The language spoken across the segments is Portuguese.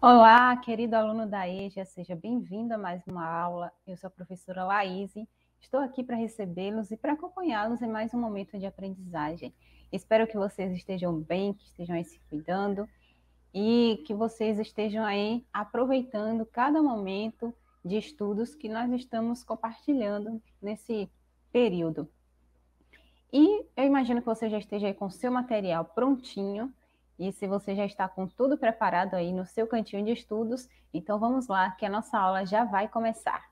Olá, querido aluno da EJA, seja bem-vindo a mais uma aula. Eu sou a professora Laís, estou aqui para recebê-los e para acompanhá-los em mais um momento de aprendizagem. Espero que vocês estejam bem, que estejam aí se cuidando e que vocês estejam aí aproveitando cada momento de estudos que nós estamos compartilhando nesse período. E eu imagino que você já esteja aí com o seu material prontinho e se você já está com tudo preparado aí no seu cantinho de estudos, então vamos lá, que a nossa aula já vai começar.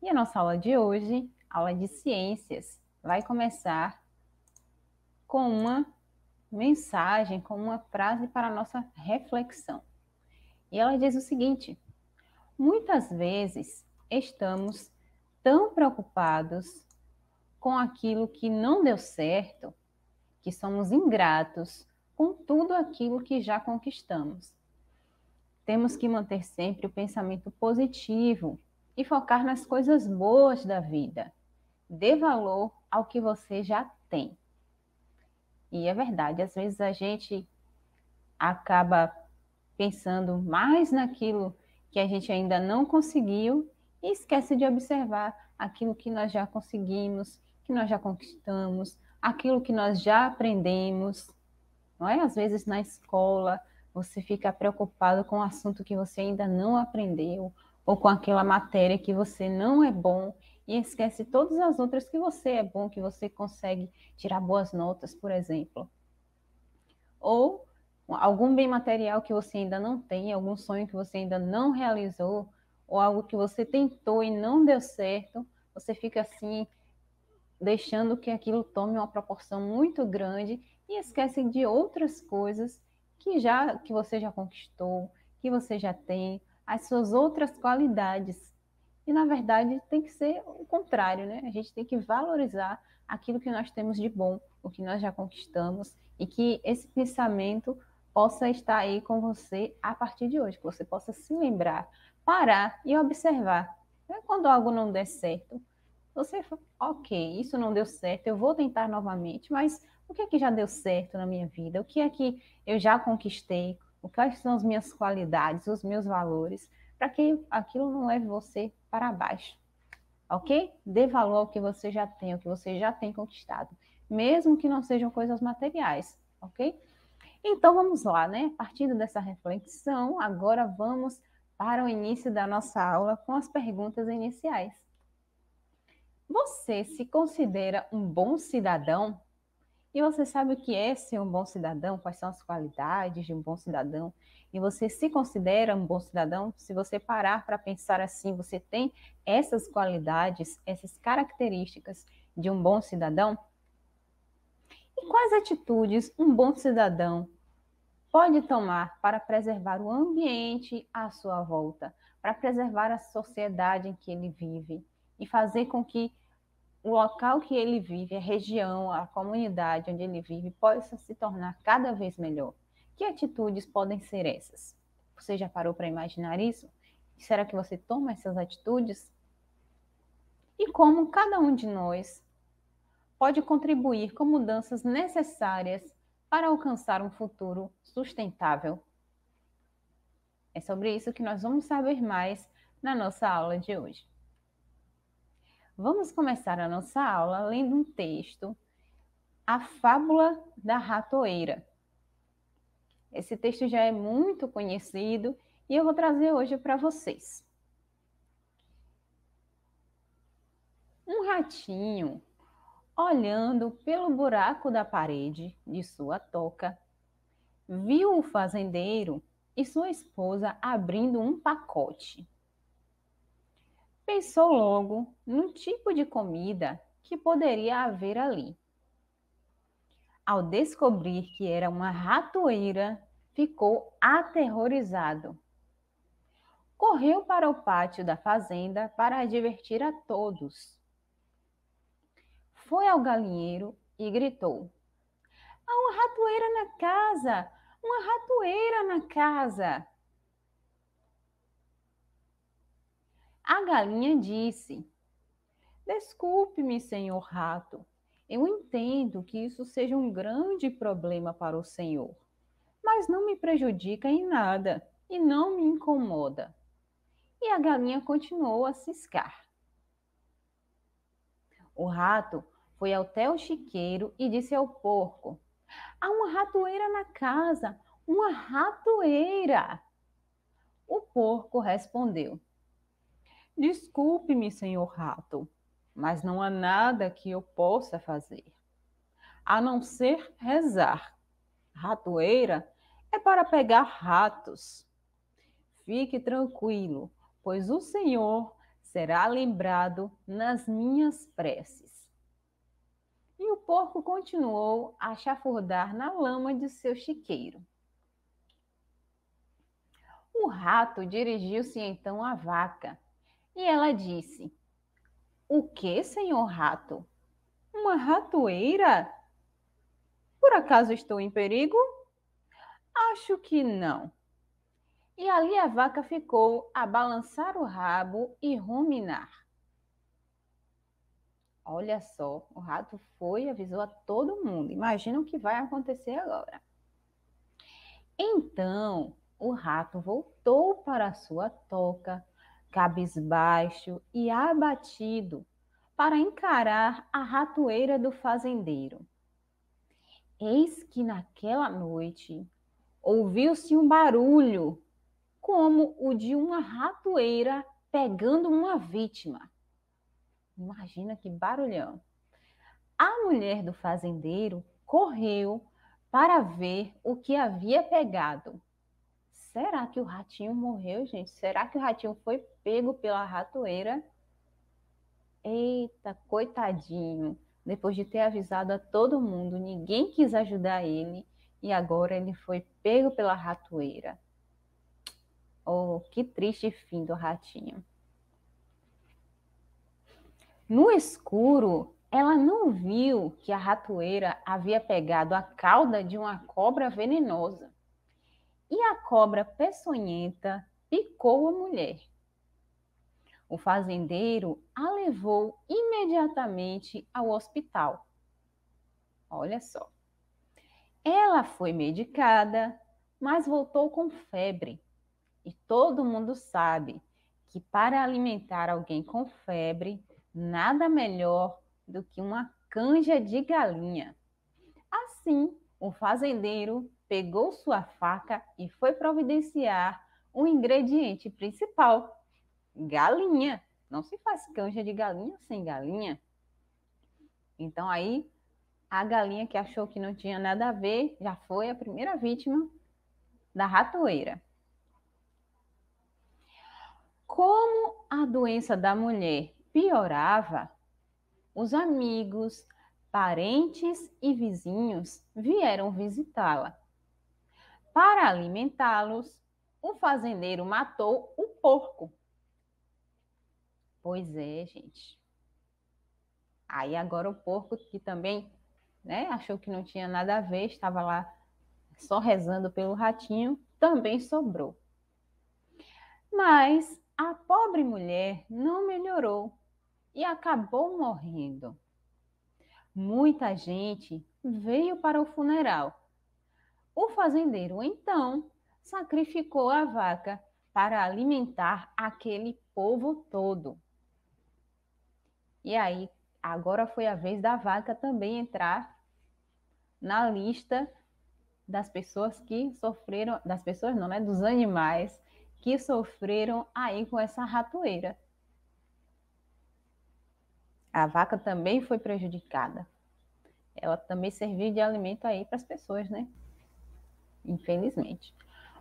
E a nossa aula de hoje, aula de ciências, vai começar com uma mensagem, com uma frase para a nossa reflexão. E ela diz o seguinte: muitas vezes estamos tão preocupados com aquilo que não deu certo, que somos ingratos com tudo aquilo que já conquistamos. Temos que manter sempre o pensamento positivo e focar nas coisas boas da vida. Dê valor ao que você já tem. E é verdade, às vezes a gente acaba pensando mais naquilo que a gente ainda não conseguiu e esquece de observar aquilo que nós já conseguimos, que nós já conquistamos, aquilo que nós já aprendemos não é? Às vezes na escola você fica preocupado com o um assunto que você ainda não aprendeu ou com aquela matéria que você não é bom e esquece todas as outras que você é bom, que você consegue tirar boas notas, por exemplo. Ou algum bem material que você ainda não tem, algum sonho que você ainda não realizou, ou algo que você tentou e não deu certo, você fica assim deixando que aquilo tome uma proporção muito grande e esquecem de outras coisas que já que você já conquistou, que você já tem, as suas outras qualidades. E na verdade tem que ser o contrário, né? A gente tem que valorizar aquilo que nós temos de bom, o que nós já conquistamos e que esse pensamento possa estar aí com você a partir de hoje, que você possa se lembrar, parar e observar. Né? Quando algo não der certo, você fala, ok, isso não deu certo, eu vou tentar novamente, mas o que é que já deu certo na minha vida, o que é que eu já conquistei, quais são as minhas qualidades, os meus valores, para que aquilo não leve você para baixo. Ok? Dê valor ao que você já tem, ao que você já tem conquistado, mesmo que não sejam coisas materiais, ok? Então vamos lá, né? Partindo dessa reflexão, agora vamos para o início da nossa aula com as perguntas iniciais. Você se considera um bom cidadão? E você sabe o que é ser um bom cidadão, quais são as qualidades de um bom cidadão, e você se considera um bom cidadão, se você parar para pensar assim, você tem essas qualidades, essas características de um bom cidadão? E quais atitudes um bom cidadão pode tomar para preservar o ambiente à sua volta, para preservar a sociedade em que ele vive e fazer com que o local que ele vive, a região, a comunidade onde ele vive, possa se tornar cada vez melhor? Que atitudes podem ser essas? Você já parou para imaginar isso? Será que você toma essas atitudes? E como cada um de nós pode contribuir com mudanças necessárias para alcançar um futuro sustentável? É sobre isso que nós vamos saber mais na nossa aula de hoje. Vamos começar a nossa aula lendo um texto, A Fábula da Ratoeira. Esse texto já é muito conhecido e eu vou trazer hoje para vocês. Um ratinho, olhando pelo buraco da parede de sua toca, viu o fazendeiro e sua esposa abrindo um pacote. Pensou logo no tipo de comida que poderia haver ali. Ao descobrir que era uma ratoeira, ficou aterrorizado. Correu para o pátio da fazenda para advertir a todos. Foi ao galinheiro e gritou: Há uma ratoeira na casa! Uma ratoeira na casa! A galinha disse: Desculpe-me, senhor rato. Eu entendo que isso seja um grande problema para o senhor, mas não me prejudica em nada e não me incomoda. E a galinha continuou a ciscar. O rato foi até o chiqueiro e disse ao porco: Há uma ratoeira na casa, uma ratoeira. O porco respondeu: Desculpe-me, senhor rato, mas não há nada que eu possa fazer, a não ser rezar. Ratoeira é para pegar ratos. Fique tranquilo, pois o Senhor será lembrado nas minhas preces. E o porco continuou a chafurdar na lama de seu chiqueiro. O rato dirigiu-se então à vaca e ela disse: O que, senhor rato? Uma ratoeira? Por acaso estou em perigo? Acho que não. E ali a vaca ficou a balançar o rabo e ruminar. Olha só, o rato foi e avisou a todo mundo. Imagina o que vai acontecer agora. Então, o rato voltou para a sua toca, cabisbaixo e abatido para encarar a ratoeira do fazendeiro. Eis que naquela noite ouviu-se um barulho, como o de uma ratoeira pegando uma vítima. Imagina que barulhão! A mulher do fazendeiro correu para ver o que havia pegado Será que o ratinho morreu, gente? Será que o ratinho foi pego pela ratoeira? Eita, coitadinho. Depois de ter avisado a todo mundo, ninguém quis ajudar ele e agora ele foi pego pela ratoeira. Oh, que triste fim do ratinho. No escuro, ela não viu que a ratoeira havia pegado a cauda de uma cobra venenosa e a cobra peçonhenta picou a mulher. O fazendeiro a levou imediatamente ao hospital. Olha só. Ela foi medicada, mas voltou com febre. E todo mundo sabe que para alimentar alguém com febre, nada melhor do que uma canja de galinha. Assim, o fazendeiro pegou sua faca e foi providenciar um ingrediente principal: galinha. Não se faz canja de galinha sem galinha. Então aí a galinha que achou que não tinha nada a ver já foi a primeira vítima da ratoeira. Como a doença da mulher piorava, os amigos, parentes e vizinhos vieram visitá-la para alimentá-los, o fazendeiro matou o um porco. Pois é, gente. Aí agora o porco que também né, achou que não tinha nada a ver, estava lá só rezando pelo ratinho, também sobrou. Mas a pobre mulher não melhorou e acabou morrendo. Muita gente veio para o funeral o fazendeiro então sacrificou a vaca para alimentar aquele povo todo. E aí, agora foi a vez da vaca também entrar na lista das pessoas que sofreram, das pessoas não, né, dos animais que sofreram aí com essa ratoeira. A vaca também foi prejudicada. Ela também serviu de alimento aí para as pessoas, né? infelizmente.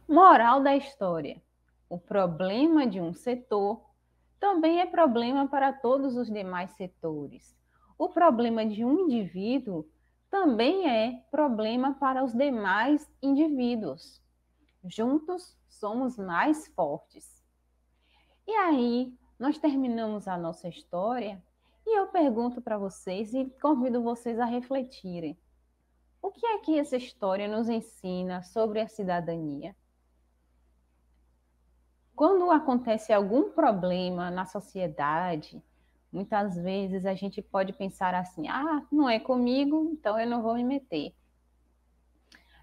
Moral da história: o problema de um setor também é problema para todos os demais setores. O problema de um indivíduo também é problema para os demais indivíduos. Juntos somos mais fortes. E aí, nós terminamos a nossa história e eu pergunto para vocês e convido vocês a refletirem. O que é que essa história nos ensina sobre a cidadania? Quando acontece algum problema na sociedade, muitas vezes a gente pode pensar assim: ah, não é comigo, então eu não vou me meter.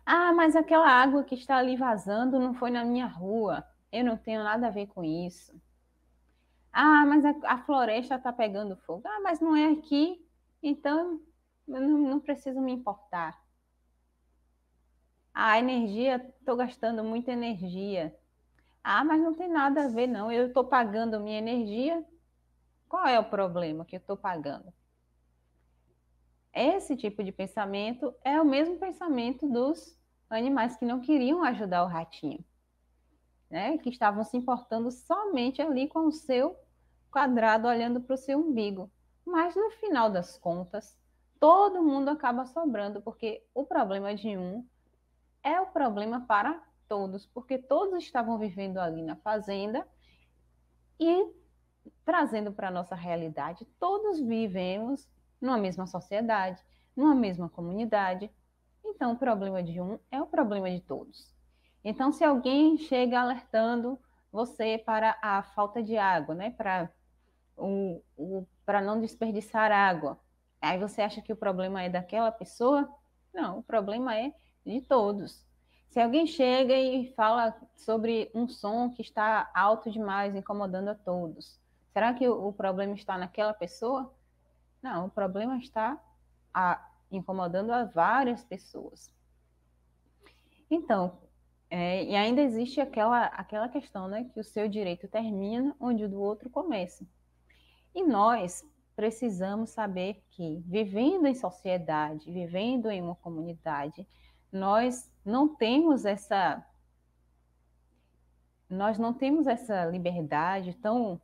Ah, mas aquela água que está ali vazando não foi na minha rua, eu não tenho nada a ver com isso. Ah, mas a, a floresta está pegando fogo. Ah, mas não é aqui, então eu não, não preciso me importar a energia, estou gastando muita energia. Ah, mas não tem nada a ver, não. Eu estou pagando minha energia. Qual é o problema que eu estou pagando? Esse tipo de pensamento é o mesmo pensamento dos animais que não queriam ajudar o ratinho, né? Que estavam se importando somente ali com o seu quadrado olhando para o seu umbigo. Mas no final das contas, todo mundo acaba sobrando, porque o problema de um é o problema para todos, porque todos estavam vivendo ali na fazenda e trazendo para a nossa realidade, todos vivemos numa mesma sociedade, numa mesma comunidade. Então, o problema de um é o problema de todos. Então, se alguém chega alertando você para a falta de água, né, para o, o para não desperdiçar água, aí você acha que o problema é daquela pessoa? Não, o problema é de todos. Se alguém chega e fala sobre um som que está alto demais, incomodando a todos, será que o problema está naquela pessoa? Não, o problema está a, incomodando a várias pessoas. Então, é, e ainda existe aquela, aquela questão, né, que o seu direito termina onde o do outro começa. E nós precisamos saber que, vivendo em sociedade, vivendo em uma comunidade, nós não temos essa nós não temos essa liberdade tão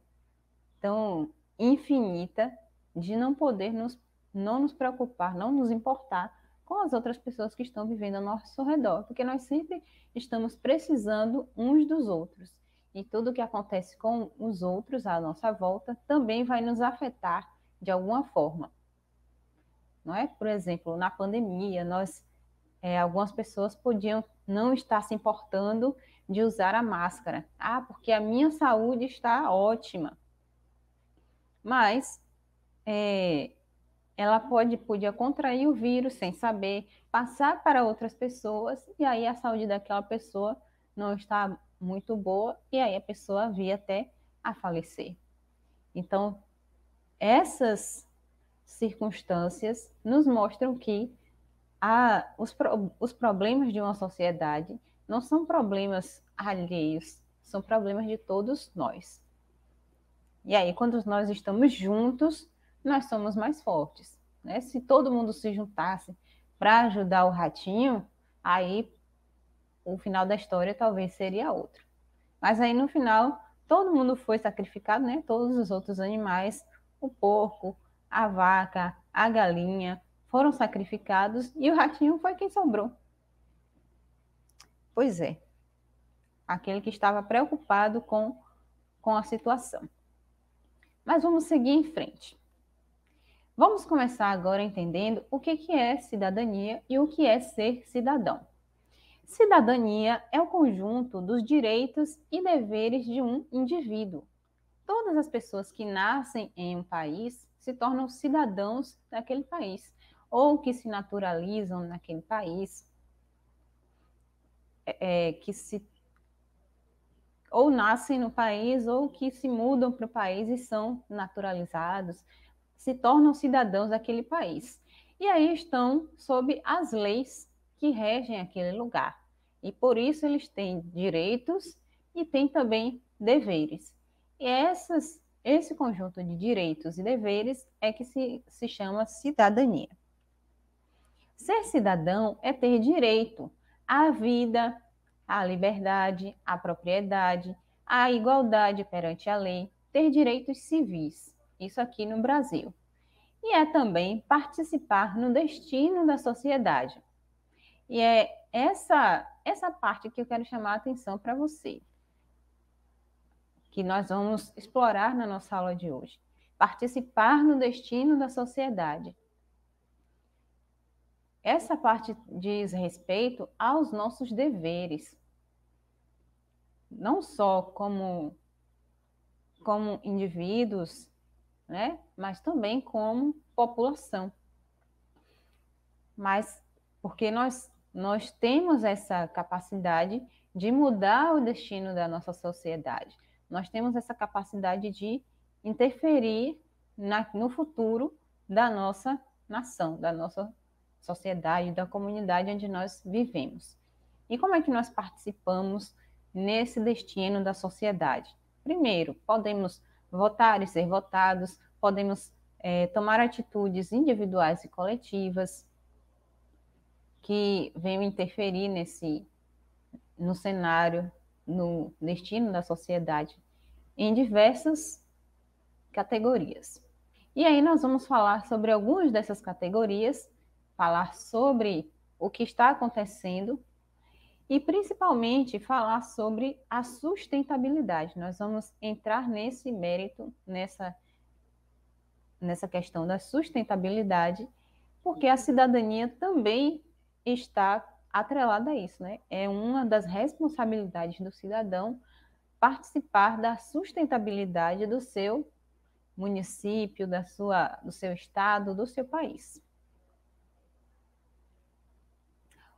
tão infinita de não poder nos não nos preocupar, não nos importar com as outras pessoas que estão vivendo ao nosso redor, porque nós sempre estamos precisando uns dos outros. E tudo que acontece com os outros à nossa volta também vai nos afetar de alguma forma. Não é? Por exemplo, na pandemia, nós é, algumas pessoas podiam não estar se importando de usar a máscara. Ah, porque a minha saúde está ótima. Mas é, ela pode podia contrair o vírus sem saber, passar para outras pessoas e aí a saúde daquela pessoa não está muito boa e aí a pessoa via até a falecer. Então, essas circunstâncias nos mostram que a, os, pro, os problemas de uma sociedade não são problemas alheios, são problemas de todos nós. E aí, quando nós estamos juntos, nós somos mais fortes. Né? Se todo mundo se juntasse para ajudar o ratinho, aí o final da história talvez seria outro. Mas aí no final, todo mundo foi sacrificado, né? Todos os outros animais, o porco, a vaca, a galinha, foram sacrificados e o ratinho foi quem sobrou. Pois é, aquele que estava preocupado com, com a situação. Mas vamos seguir em frente. Vamos começar agora entendendo o que, que é cidadania e o que é ser cidadão. Cidadania é o conjunto dos direitos e deveres de um indivíduo. Todas as pessoas que nascem em um país se tornam cidadãos daquele país, ou que se naturalizam naquele país, é, é, que se ou nascem no país ou que se mudam para o país e são naturalizados, se tornam cidadãos daquele país. E aí estão sob as leis que regem aquele lugar. E por isso eles têm direitos e têm também deveres. E essas, esse conjunto de direitos e deveres é que se, se chama cidadania. Ser cidadão é ter direito à vida, à liberdade, à propriedade, à igualdade perante a lei, ter direitos civis, isso aqui no Brasil. E é também participar no destino da sociedade. E é essa essa parte que eu quero chamar a atenção para você, que nós vamos explorar na nossa aula de hoje. Participar no destino da sociedade. Essa parte diz respeito aos nossos deveres, não só como, como indivíduos, né? mas também como população. Mas porque nós, nós temos essa capacidade de mudar o destino da nossa sociedade, nós temos essa capacidade de interferir na, no futuro da nossa nação, da nossa sociedade, da comunidade onde nós vivemos. E como é que nós participamos nesse destino da sociedade? Primeiro, podemos votar e ser votados, podemos é, tomar atitudes individuais e coletivas que venham interferir nesse no cenário, no destino da sociedade, em diversas categorias. E aí nós vamos falar sobre algumas dessas categorias falar sobre o que está acontecendo e principalmente falar sobre a sustentabilidade. Nós vamos entrar nesse mérito, nessa, nessa questão da sustentabilidade, porque a cidadania também está atrelada a isso, né? É uma das responsabilidades do cidadão participar da sustentabilidade do seu município, da sua, do seu estado, do seu país.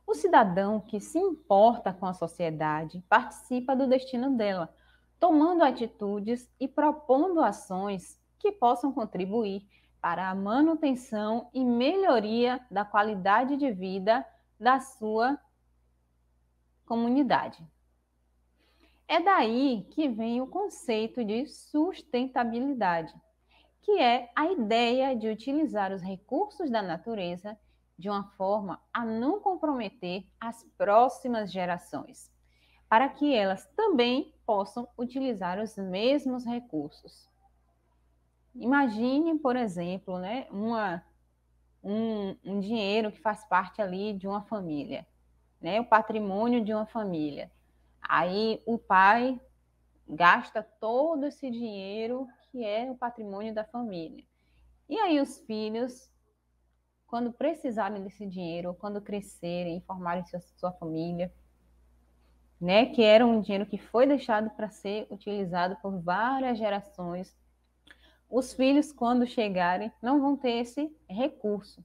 O cidadão que se importa com a sociedade participa do destino dela, tomando atitudes e propondo ações que possam contribuir para a manutenção e melhoria da qualidade de vida da sua comunidade. É daí que vem o conceito de sustentabilidade, que é a ideia de utilizar os recursos da natureza de uma forma a não comprometer as próximas gerações, para que elas também possam utilizar os mesmos recursos. Imagine, por exemplo, né, uma, um, um dinheiro que faz parte ali de uma família, né, o patrimônio de uma família. Aí o pai gasta todo esse dinheiro que é o patrimônio da família. E aí os filhos quando precisarem desse dinheiro, quando crescerem, e formarem sua, sua família, né? Que era um dinheiro que foi deixado para ser utilizado por várias gerações. Os filhos, quando chegarem, não vão ter esse recurso.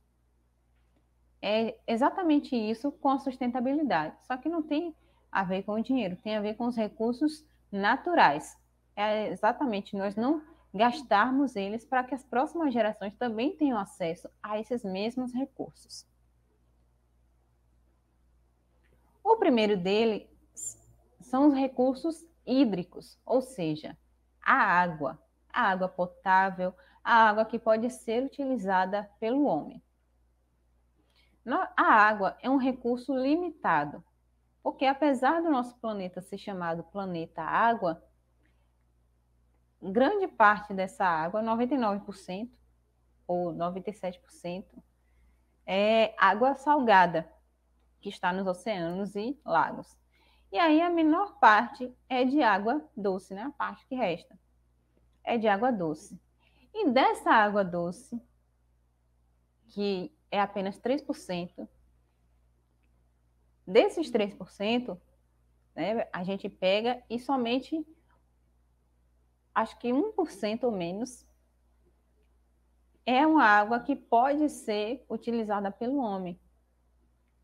É exatamente isso com a sustentabilidade. Só que não tem a ver com o dinheiro, tem a ver com os recursos naturais. É exatamente, nós não gastarmos eles para que as próximas gerações também tenham acesso a esses mesmos recursos. O primeiro deles são os recursos hídricos, ou seja, a água, a água potável, a água que pode ser utilizada pelo homem. A água é um recurso limitado, porque apesar do nosso planeta ser chamado planeta água, grande parte dessa água, 99% ou 97%, é água salgada que está nos oceanos e lagos. E aí a menor parte é de água doce, né? A parte que resta é de água doce. E dessa água doce, que é apenas 3%, desses 3%, né, a gente pega e somente acho que 1% ou menos, é uma água que pode ser utilizada pelo homem.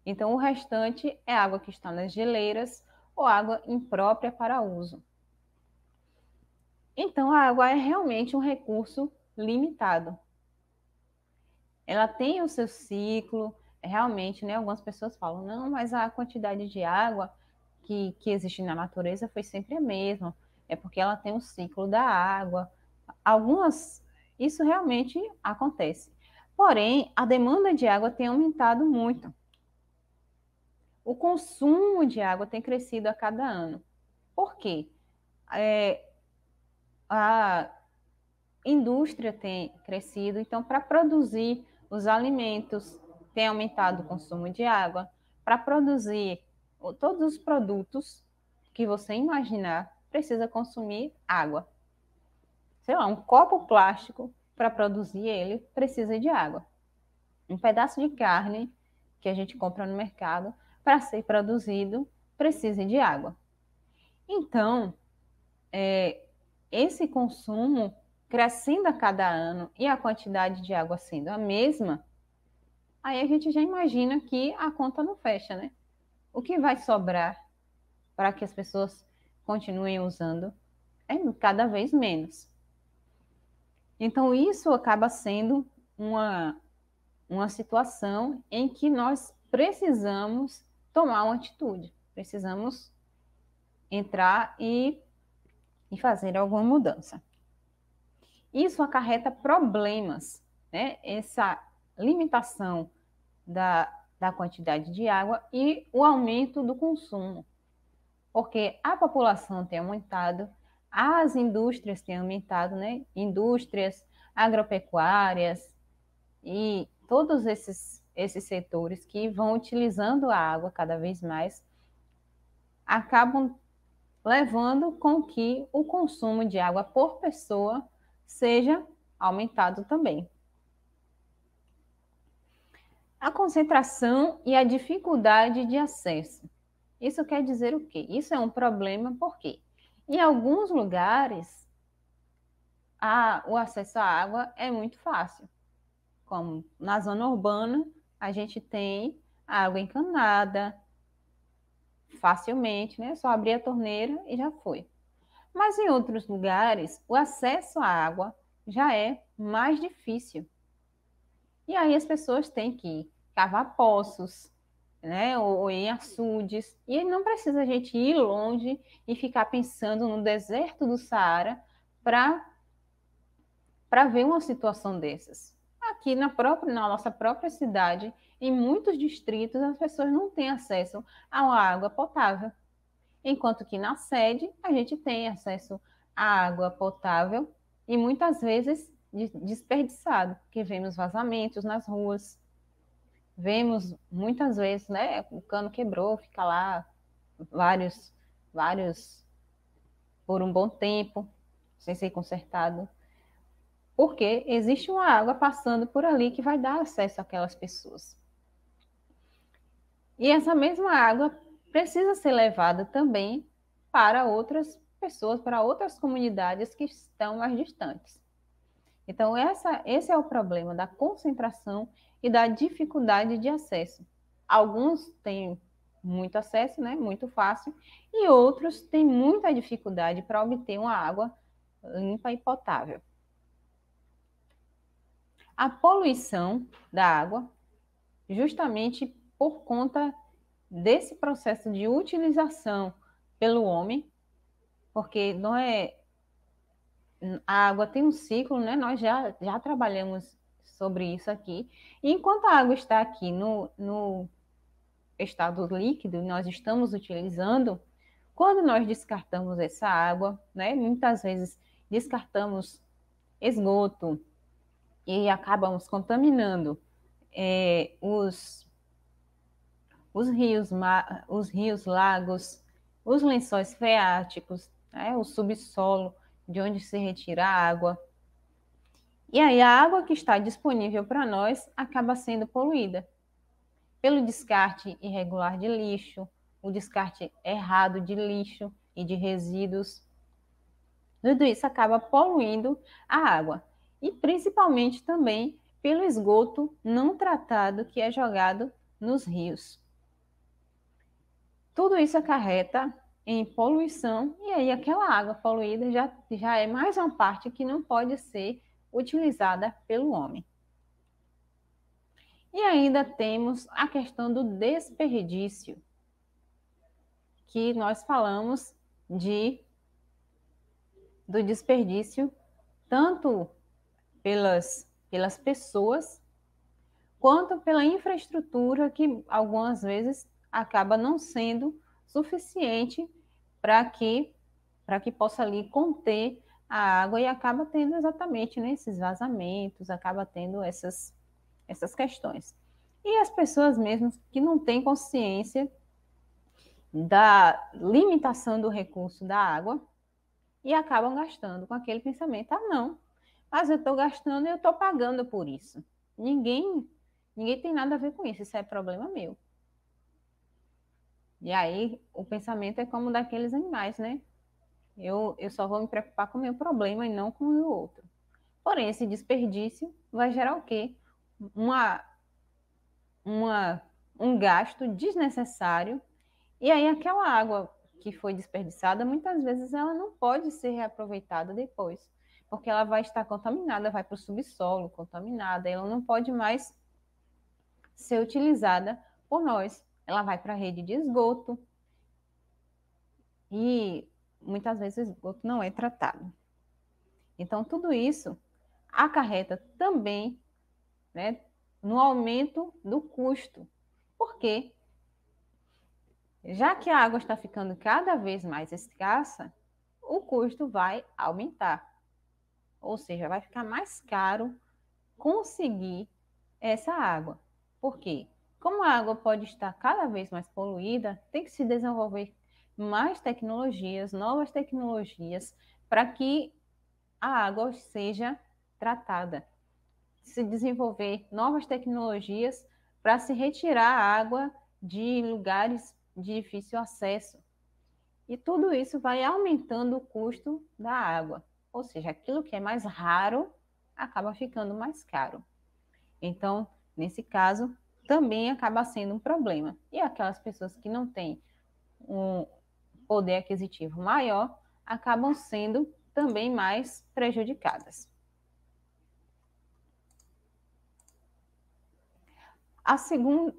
Então, o restante é água que está nas geleiras ou água imprópria para uso. Então, a água é realmente um recurso limitado. Ela tem o seu ciclo, é realmente, né? Algumas pessoas falam, não, mas a quantidade de água que, que existe na natureza foi sempre a mesma é porque ela tem o ciclo da água. Algumas, isso realmente acontece. Porém, a demanda de água tem aumentado muito. O consumo de água tem crescido a cada ano. Por quê? É, a indústria tem crescido, então, para produzir os alimentos, tem aumentado o consumo de água. Para produzir todos os produtos que você imaginar, precisa consumir água. Sei lá, um copo plástico para produzir ele precisa de água. Um pedaço de carne que a gente compra no mercado para ser produzido precisa de água. Então, é, esse consumo crescendo a cada ano e a quantidade de água sendo a mesma, aí a gente já imagina que a conta não fecha, né? O que vai sobrar para que as pessoas continuem usando, é cada vez menos. Então, isso acaba sendo uma, uma situação em que nós precisamos tomar uma atitude, precisamos entrar e, e fazer alguma mudança. Isso acarreta problemas, né? Essa limitação da, da quantidade de água e o aumento do consumo porque a população tem aumentado, as indústrias têm aumentado, né? Indústrias agropecuárias e todos esses, esses setores que vão utilizando a água cada vez mais acabam levando com que o consumo de água por pessoa seja aumentado também. A concentração e a dificuldade de acesso. Isso quer dizer o quê? Isso é um problema porque em alguns lugares a, o acesso à água é muito fácil. Como na zona urbana, a gente tem água encanada facilmente, né? Só abrir a torneira e já foi. Mas em outros lugares, o acesso à água já é mais difícil. E aí as pessoas têm que cavar poços, né, ou, ou em açudes. E não precisa a gente ir longe e ficar pensando no deserto do Saara para ver uma situação dessas. Aqui na, própria, na nossa própria cidade, em muitos distritos, as pessoas não têm acesso à água potável. Enquanto que na sede, a gente tem acesso à água potável e muitas vezes desperdiçado, porque vemos vazamentos nas ruas, Vemos muitas vezes, né? O cano quebrou, fica lá vários, vários por um bom tempo, sem ser consertado. Porque existe uma água passando por ali que vai dar acesso àquelas pessoas. E essa mesma água precisa ser levada também para outras pessoas, para outras comunidades que estão mais distantes. Então, essa, esse é o problema da concentração e da dificuldade de acesso. Alguns têm muito acesso, né, muito fácil, e outros têm muita dificuldade para obter uma água limpa e potável. A poluição da água, justamente por conta desse processo de utilização pelo homem, porque não é a água tem um ciclo, né? Nós já, já trabalhamos sobre isso aqui. E enquanto a água está aqui no, no estado líquido, nós estamos utilizando, quando nós descartamos essa água, né, muitas vezes descartamos esgoto e acabamos contaminando é, os, os, rios, os rios, lagos, os lençóis freáticos, né, o subsolo de onde se retira a água. E aí a água que está disponível para nós acaba sendo poluída pelo descarte irregular de lixo, o descarte errado de lixo e de resíduos. Tudo isso acaba poluindo a água e principalmente também pelo esgoto não tratado que é jogado nos rios. Tudo isso acarreta em poluição, e aí aquela água poluída já, já é mais uma parte que não pode ser utilizada pelo homem. E ainda temos a questão do desperdício, que nós falamos de do desperdício tanto pelas pelas pessoas quanto pela infraestrutura que algumas vezes acaba não sendo suficiente para que para que possa ali conter a água e acaba tendo exatamente né, esses vazamentos, acaba tendo essas, essas questões. E as pessoas mesmo que não têm consciência da limitação do recurso da água e acabam gastando com aquele pensamento: ah, não, mas eu estou gastando e eu estou pagando por isso. Ninguém, ninguém tem nada a ver com isso, isso é problema meu. E aí o pensamento é como daqueles animais, né? Eu, eu só vou me preocupar com o meu problema e não com o outro. Porém, esse desperdício vai gerar o quê? Uma, uma, um gasto desnecessário. E aí, aquela água que foi desperdiçada, muitas vezes ela não pode ser reaproveitada depois, porque ela vai estar contaminada, vai para o subsolo contaminada, ela não pode mais ser utilizada por nós. Ela vai para a rede de esgoto. E muitas vezes o esgoto não é tratado. Então, tudo isso acarreta também né, no aumento do custo. Por quê? Já que a água está ficando cada vez mais escassa, o custo vai aumentar. Ou seja, vai ficar mais caro conseguir essa água. Por quê? Como a água pode estar cada vez mais poluída, tem que se desenvolver mais tecnologias, novas tecnologias, para que a água seja tratada. Se desenvolver novas tecnologias para se retirar a água de lugares de difícil acesso. E tudo isso vai aumentando o custo da água. Ou seja, aquilo que é mais raro acaba ficando mais caro. Então, nesse caso, também acaba sendo um problema. E aquelas pessoas que não têm um, poder aquisitivo maior acabam sendo também mais prejudicadas. A segunda.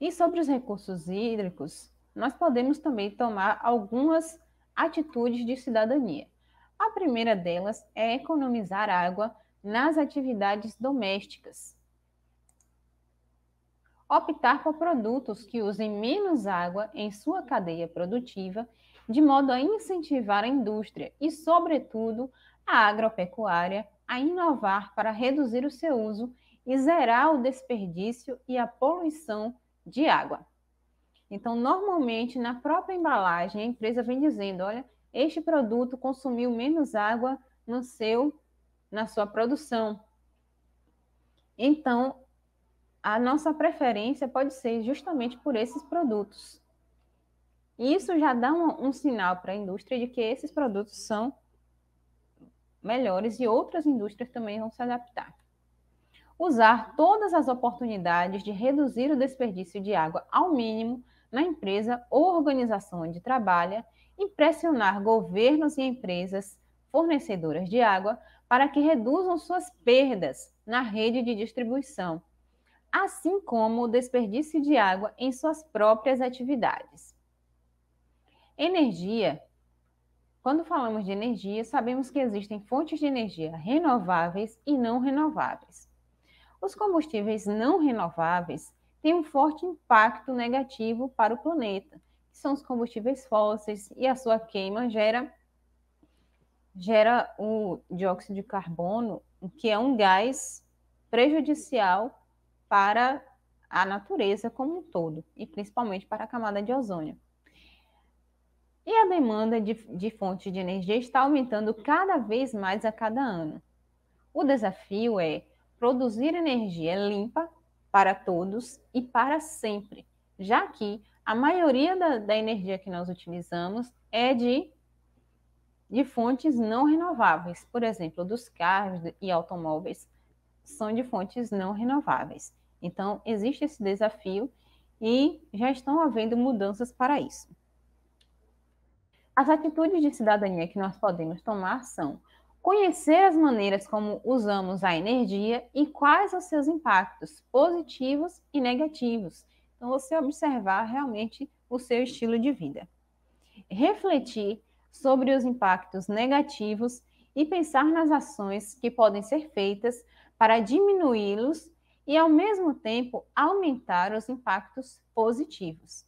E sobre os recursos hídricos, nós podemos também tomar algumas atitudes de cidadania. A primeira delas é economizar água nas atividades domésticas optar por produtos que usem menos água em sua cadeia produtiva, de modo a incentivar a indústria e, sobretudo, a agropecuária a inovar para reduzir o seu uso e zerar o desperdício e a poluição de água. Então, normalmente, na própria embalagem, a empresa vem dizendo: olha, este produto consumiu menos água no seu, na sua produção. Então, a nossa preferência pode ser justamente por esses produtos. Isso já dá um, um sinal para a indústria de que esses produtos são melhores e outras indústrias também vão se adaptar. Usar todas as oportunidades de reduzir o desperdício de água ao mínimo na empresa ou organização onde trabalha e pressionar governos e empresas fornecedoras de água para que reduzam suas perdas na rede de distribuição assim como o desperdício de água em suas próprias atividades. Energia. Quando falamos de energia, sabemos que existem fontes de energia renováveis e não renováveis. Os combustíveis não renováveis têm um forte impacto negativo para o planeta, que são os combustíveis fósseis e a sua queima gera gera o dióxido de carbono, que é um gás prejudicial para a natureza como um todo, e principalmente para a camada de ozônio. E a demanda de, de fontes de energia está aumentando cada vez mais a cada ano. O desafio é produzir energia limpa para todos e para sempre, já que a maioria da, da energia que nós utilizamos é de, de fontes não renováveis, por exemplo, dos carros e automóveis são de fontes não renováveis. Então, existe esse desafio e já estão havendo mudanças para isso. As atitudes de cidadania que nós podemos tomar são conhecer as maneiras como usamos a energia e quais os seus impactos positivos e negativos. Então, você observar realmente o seu estilo de vida. Refletir sobre os impactos negativos e pensar nas ações que podem ser feitas para diminuí-los e, ao mesmo tempo, aumentar os impactos positivos.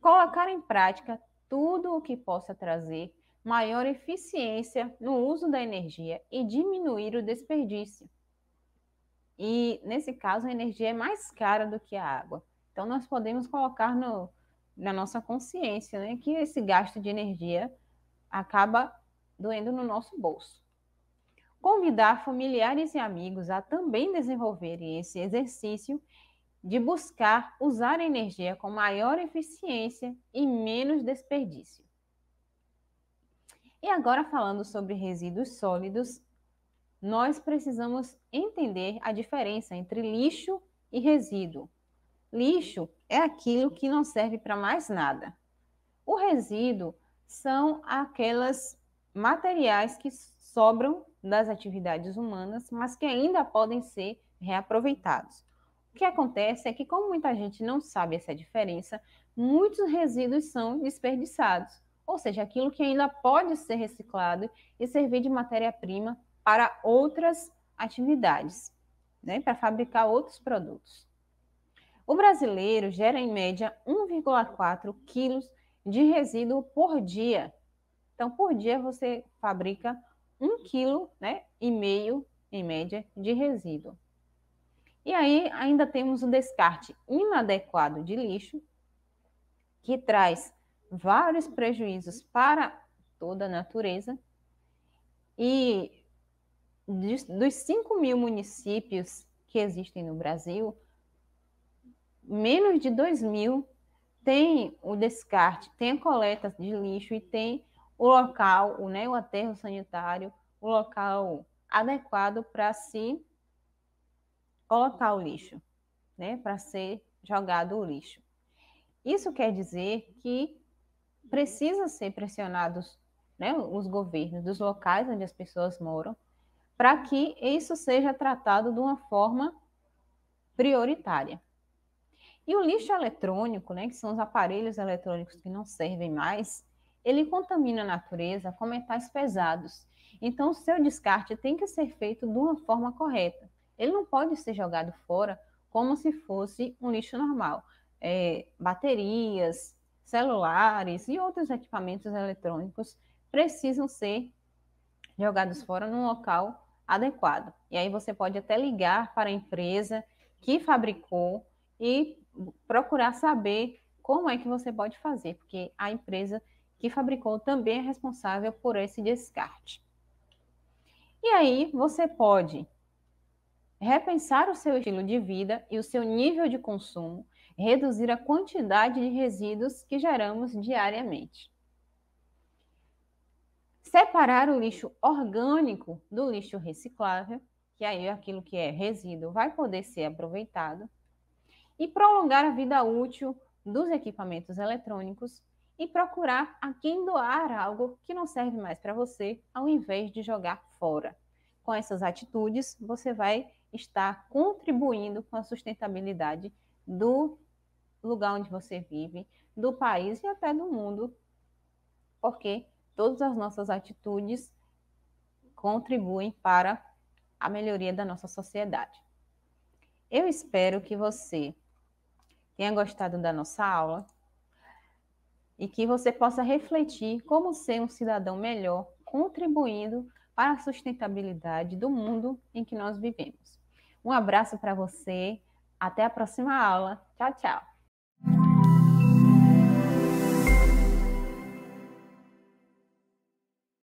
Colocar em prática tudo o que possa trazer maior eficiência no uso da energia e diminuir o desperdício. E, nesse caso, a energia é mais cara do que a água. Então, nós podemos colocar no, na nossa consciência né, que esse gasto de energia acaba doendo no nosso bolso convidar familiares e amigos a também desenvolverem esse exercício de buscar usar a energia com maior eficiência e menos desperdício. E agora, falando sobre resíduos sólidos, nós precisamos entender a diferença entre lixo e resíduo. Lixo é aquilo que não serve para mais nada. O resíduo são aquelas materiais que sobram das atividades humanas, mas que ainda podem ser reaproveitados. O que acontece é que, como muita gente não sabe essa diferença, muitos resíduos são desperdiçados, ou seja, aquilo que ainda pode ser reciclado e servir de matéria-prima para outras atividades, né, para fabricar outros produtos. O brasileiro gera em média 1,4 quilos de resíduo por dia. Então, por dia você fabrica um quilo né, e meio, em média, de resíduo. E aí ainda temos o descarte inadequado de lixo, que traz vários prejuízos para toda a natureza. E dos 5 mil municípios que existem no Brasil, menos de 2 mil tem o descarte, tem a coleta de lixo e tem o local, o, né, o aterro sanitário, o local adequado para se colocar o lixo, né, para ser jogado o lixo. Isso quer dizer que precisa ser pressionados né, os governos dos locais onde as pessoas moram para que isso seja tratado de uma forma prioritária. E o lixo eletrônico, né, que são os aparelhos eletrônicos que não servem mais, ele contamina a natureza com metais pesados. Então, o seu descarte tem que ser feito de uma forma correta. Ele não pode ser jogado fora como se fosse um lixo normal. É, baterias, celulares e outros equipamentos eletrônicos precisam ser jogados fora num local adequado. E aí você pode até ligar para a empresa que fabricou e procurar saber como é que você pode fazer, porque a empresa que fabricou, também é responsável por esse descarte. E aí você pode repensar o seu estilo de vida e o seu nível de consumo, reduzir a quantidade de resíduos que geramos diariamente. Separar o lixo orgânico do lixo reciclável, que aí é aquilo que é resíduo vai poder ser aproveitado, e prolongar a vida útil dos equipamentos eletrônicos e procurar a quem doar algo que não serve mais para você, ao invés de jogar fora. Com essas atitudes, você vai estar contribuindo com a sustentabilidade do lugar onde você vive, do país e até do mundo, porque todas as nossas atitudes contribuem para a melhoria da nossa sociedade. Eu espero que você tenha gostado da nossa aula, e que você possa refletir como ser um cidadão melhor, contribuindo para a sustentabilidade do mundo em que nós vivemos. Um abraço para você, até a próxima aula. Tchau, tchau.